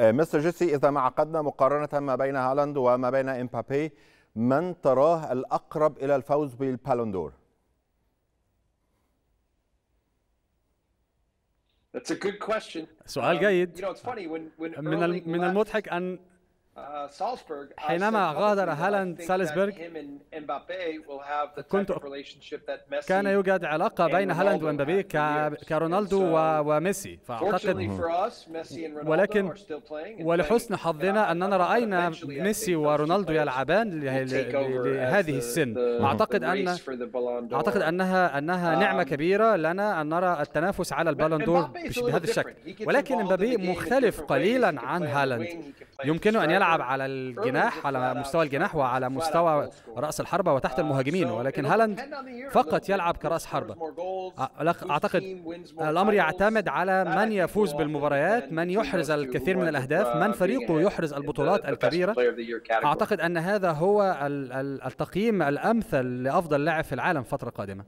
مستر آه، جيسي إذا ما عقدنا مقارنة ما بين هالاند وما بين إمبابي من تراه الأقرب إلى الفوز بالبالوندور؟ That's a good question. سؤال um, جيد. من من المضحك أن Uh, حينما غادر هالاند سالزبرغ كنت كان يوجد علاقة بين هالاند ومبابي كرونالدو وميسي فأعتقد ولكن ولحسن حظنا أننا رأينا ميسي ورونالدو يلعبان لهذه السن أعتقد أن أعتقد أنها أنها um, نعمة كبيرة لنا أن نرى التنافس على البالندور بهذا الشكل ولكن مبابي مختلف قليلا عن هالاند يمكنه أن يلعب على الجناح على مستوى الجناح وعلى مستوى رأس الحربة وتحت uh, المهاجمين ولكن هالاند فقط يلعب كرأس حربة أعتقد الأمر يعتمد على من يفوز بالمباريات من يحرز الكثير من الأهداف من فريقه يحرز البطولات الكبيرة أعتقد أن هذا هو التقييم الأمثل لأفضل لاعب في العالم فترة قادمة